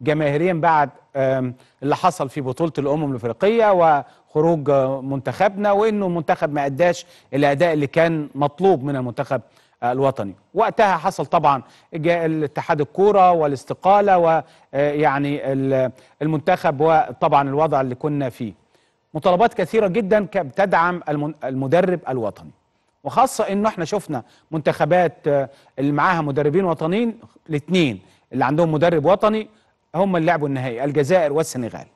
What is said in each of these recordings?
جماهيريا بعد اللي حصل في بطوله الامم الافريقيه وخروج منتخبنا وانه المنتخب ما اداش الاداء اللي كان مطلوب من المنتخب الوطني وقتها حصل طبعا اتحاد الكوره والاستقاله ويعني آه، المنتخب وطبعا الوضع اللي كنا فيه مطالبات كثيره جدا بتدعم تدعم المدرب الوطني وخاصه انه احنا شفنا منتخبات آه، اللي معاها مدربين وطنيين الاثنين اللي عندهم مدرب وطني هم اللي لعبوا النهائي الجزائر والسنغال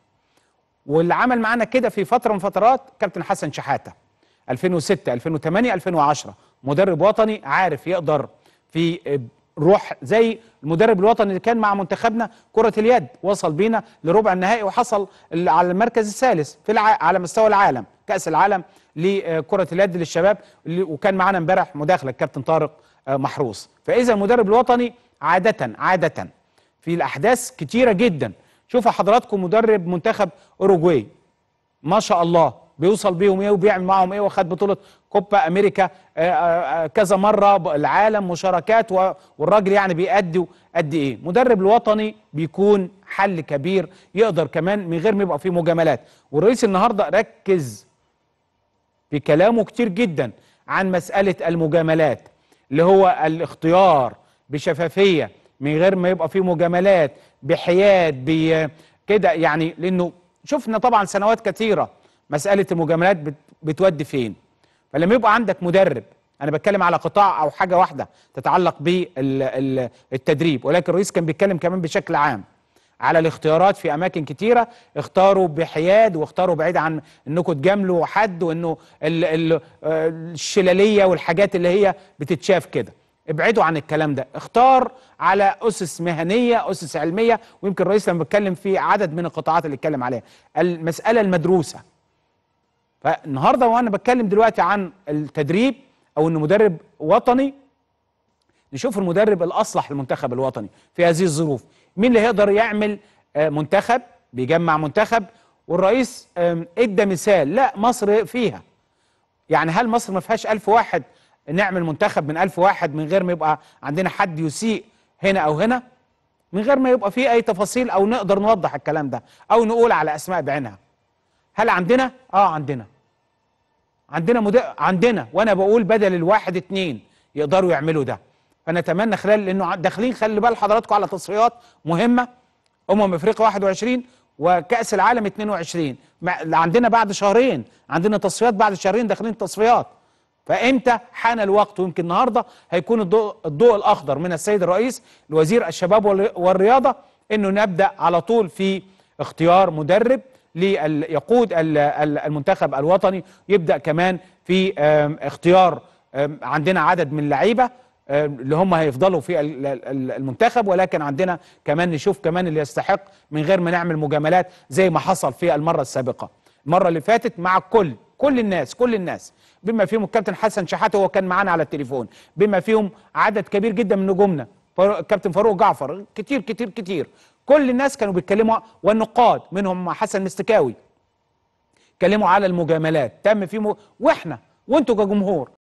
واللي عمل معانا كده في فتره من فترات كابتن حسن شحاته 2006 2008 2010 مدرب وطني عارف يقدر في آه، روح زي المدرب الوطني اللي كان مع منتخبنا كرة اليد وصل بينا لربع النهائي وحصل على المركز الثالث في الع... على مستوى العالم كأس العالم لكرة آه، اليد للشباب وكان معانا امبارح مداخلة الكابتن طارق آه، محروس فإذا المدرب الوطني عادة عادة في الأحداث كتيرة جدا شوفوا حضراتكم مدرب منتخب أوروجواي ما شاء الله بيوصل بيهم ايه وبيعمل معاهم ايه وخد بطولة كوبا أمريكا آه، آه، آه، كذا مرة العالم مشاركات والراجل يعني بيأدي قد ايه مدرب الوطني بيكون حل كبير يقدر كمان من غير ما يبقى فيه مجاملات والرئيس النهاردة ركز في كلامه كتير جدا عن مسألة المجاملات اللي هو الاختيار بشفافيه من غير ما يبقى فيه مجاملات بحياد كده يعني لانه شفنا طبعا سنوات كثيره مساله المجاملات بتودي فين فلما يبقى عندك مدرب انا بتكلم على قطاع او حاجه واحده تتعلق بالتدريب ولكن الرئيس كان بيتكلم كمان بشكل عام على الاختيارات في اماكن كتيره اختاروا بحياد واختاروا بعيد عن انكم تجاملوا حد وانه آه، الشلاليه والحاجات اللي هي بتتشاف كده ابعدوا عن الكلام ده اختار على اسس مهنيه اسس علميه ويمكن الرئيس لما بيتكلم في عدد من القطاعات اللي اتكلم عليها المساله المدروسه فالنهارده وانا بتكلم دلوقتي عن التدريب او ان مدرب وطني نشوف المدرب الاصلح للمنتخب الوطني في هذه الظروف مين اللي هيقدر يعمل آه، منتخب بيجمع منتخب والرئيس ادى مثال لا مصر فيها يعني هل مصر ما فيهاش 1000 واحد نعمل منتخب من ألف واحد من غير ما يبقى عندنا حد يسيء هنا أو هنا من غير ما يبقى فيه أي تفاصيل أو نقدر نوضح الكلام ده أو نقول على أسماء بعينها هل عندنا؟ آه عندنا عندنا مد... عندنا وأنا بقول بدل الواحد اتنين يقدروا يعملوا ده فنتمنى خلال لأنه داخلين خلي بال حضراتكم على تصفيات مهمة أمم أفريقيا 21 وكأس العالم 22 عندنا بعد شهرين عندنا تصفيات بعد شهرين داخلين تصفيات فامتى حان الوقت ويمكن النهارده هيكون الضوء, الضوء الاخضر من السيد الرئيس لوزير الشباب والرياضه انه نبدا على طول في اختيار مدرب ليقود المنتخب الوطني يبدا كمان في اختيار عندنا عدد من اللعيبه اللي هم هيفضلوا في المنتخب ولكن عندنا كمان نشوف كمان اللي يستحق من غير ما نعمل مجاملات زي ما حصل في المره السابقه المره اللي فاتت مع الكل كل الناس كل الناس بما فيهم الكابتن حسن شحاته هو كان معانا على التليفون بما فيهم عدد كبير جدا من نجومنا كابتن فاروق جعفر كتير كتير كتير كل الناس كانوا بيتكلموا والنقاد منهم حسن مستكاوي كلموا على المجاملات تم في م... واحنا وانتوا كجمهور